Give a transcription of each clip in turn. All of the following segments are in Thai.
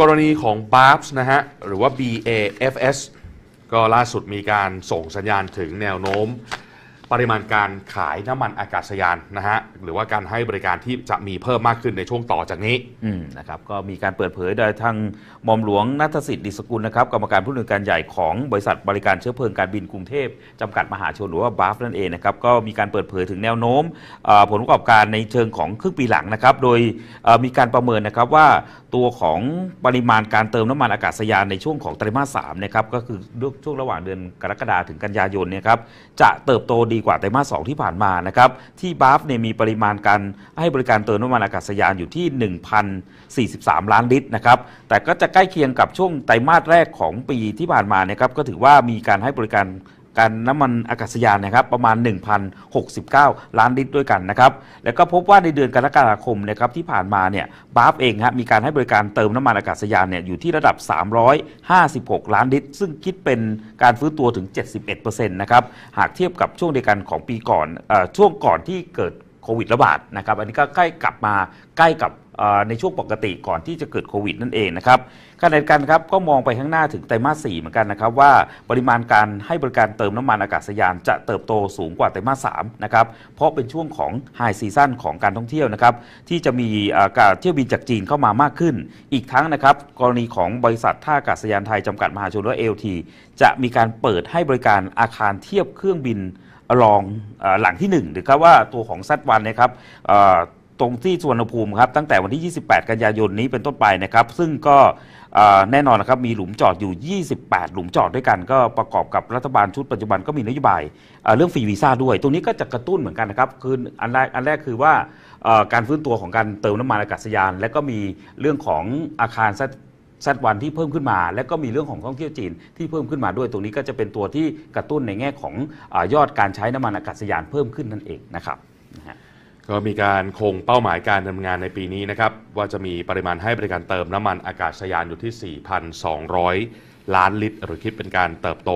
กรณีของ b a f s นะฮะหรือว่า BAFS ก็ล่าสุดมีการส่งสัญญาณถึงแนวโน้ม ปริมาณการขายน้ำมันอากาศยานนะฮะหรือว่าการให้บริการที่จะมีเพิ่มมากขึ้นในช่วงต่อจากนี้นะครับก็มีการเปิดเผยโดยทางมอมหลวงนัทสิทธิ์ดิสกุลนะครับกรรมการผู้อำนวยการใหญ่ของบริษัทบริการเชื้อเพลิงการบินกรุงเทพจำกัดมหาชนหรือว่าบาฟนั่นเองนะครับก็มีการเปิดเผยถึงแนวโน้มผลประกอบการในเชิงของครึ่งปีหลังนะครับโดยมีการประเมินนะครับว่าตัวของปริมาณการเติมน้ำมันอากาศยานในช่วงของไตรมาสสามนะครับก็คือช่วงระหว่างเดือนกรกฎาคมถึงกันยายนเนี่ยครับจะเติบโตดีกว่าไตรมาสสที่ผ่านมานะครับที่บาฟเนี่ยมีปริมาณการให้บริการเติมน้ำมันอากาศยานอยู่ที่1,043ล้านลิตรนะครับแต่ก็จะใกล้เคียงกับช่วงไตรมาสแรกของปีที่ผ่านมานะครับก็ถือว่ามีการให้บริการการน้ำมันอากาศยานนะครับประมาณ 1,069 ล้านลิตรด้วยกันนะครับแล้วก็พบว่าในเดือนกรกฎาคมนะครับที่ผ่านมาเนี่ยบาฟเองครมีการให้บริการเติมน้ำมันอากาศยานเนี่ยอยู่ที่ระดับ 356 ล้านลิตรซึ่งคิดเป็นการฟื้นตัวถึง 71%นะครับหากเทียบกับช่วงเดียวกันของปีก่อนอช่วงก่อนที่เกิดโควิดระบาดนะครับอันนี้ก็ใกล้กลับมาใกล้กับในช่วงปกติก่อนที่จะเกิดโควิดนั่นเองนะครับขณะเดียวกันครับก็มองไปข้างหน้าถึงไตรมาส 4 เหมือนกันนะครับว่าปริมาณการให้บริการเติมน้ำมันอากาศยานจะเติบโตสูงกว่าไตรมาส 3 นะครับเพราะเป็นช่วงของไฮซีซั่นของการท่องเที่ยวนะครับที่จะมีการเที่ยวบินจากจีนเข้ามามากขึ้น อีกทั้งนะครับกรณีของบริษัทท่าอากาศยานไทยจำกัดมหาชนหรือเอลทีจะมีการเปิดให้บริการอาคารเทียบเครื่องบินรองหลังที่ 1 หรือครับว่าตัวของซัดวันนะครับตรงที่สุวรรณภูมิครับตั้งแต่วันที่ 28 กันยายนนี้เป็นต้นไปนะครับซึ่งก็แน่นอนนะครับมีหลุมจอดอยู่ 28 หลุมจอดด้วยกัน ก็ประกอบกับรัฐบาลชุดปัจจุบันก็มีนโยบายเรื่องฟรีวีซ่าด้วย ตรงนี้ก็จะกระตุ้นเหมือนกันนะครับคืออันแรกอันแรกคือว่าการฟื้นตัวของการเติมน้ำมันอากาศยาน และก็มีเรื่องของอาคารสัดวันที่เพิ่มขึ้นมา และก็มีเรื่องของท่องเที่ยวจีนที่เพิ่มขึ้นมาด้วย ตรงนี้ก็จะเป็นตัวที่กระตุ้นในแง่ของอยอดการใช้น้ำมันอากาศยานเพิ่มขึ้นนั่นเองนะครับก็มีการคงเป้าหมายการดำเนินงานในปีนี้นะครับ ว่าจะมีปริมาณให้บริการเติมน้ำมันอากาศยานอยู่ที่ 4,200 ล้านลิตร หรือคิดเป็นการเติบโต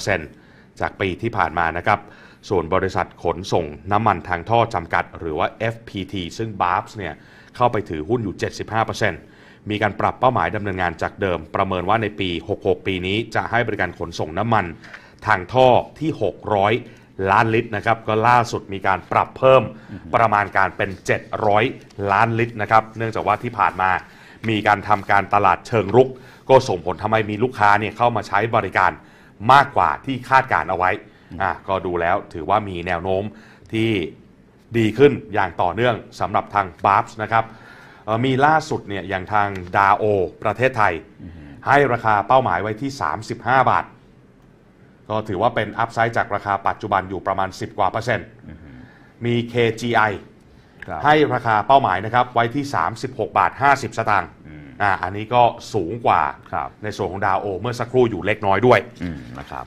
40%จากปีที่ผ่านมานะครับ ส่วนบริษัทขนส่งน้ำมันทางท่อจำกัดหรือว่า FPT ซึ่ง b a r s เนี่ยเข้าไปถือหุ้นอยู่ 75%มีการปรับเป้าหมายดำเนินงานจากเดิม ประเมินว่าในปี 66 ปีนี้จะให้บริการขนส่งน้ำมัน ทางท่อที่ 600ล้านลิตรนะครับก็ล่าสุดมีการปรับเพิ่มประมาณการเป็น 700 ล้านลิตรนะครับเนื่องจากว่าที่ผ่านมามีการทำการตลาดเชิงรุก ก็ส่งผลทำให้มีลูกค้าเนี่ยเข้ามาใช้บริการมากกว่าที่คาดการเอาไว้อ่ะก็ดูแล้วถือว่ามีแนวโน้มที่ดีขึ้นอย่างต่อเนื่องสำหรับทางบาร์บนะครับมีล่าสุดเนี่ยอย่างทางดาโอประเทศไทยให้ราคาเป้าหมายไว้ที่ 35 บาทก็ถือว่าเป็นอัพไซด์จากราคาปัจจุบันอยู่ประมาณ 10 กว่าเปอร์เซ็นต์ มี KGI ให้ราคาเป้าหมายนะครับไว้ที่ 36 บาท 50 สตางค์ อ่าอันนี้ก็สูงกว่าในส่วนของดาวโอเมื่อสักครู่อยู่เล็กน้อยด้วยนะครับ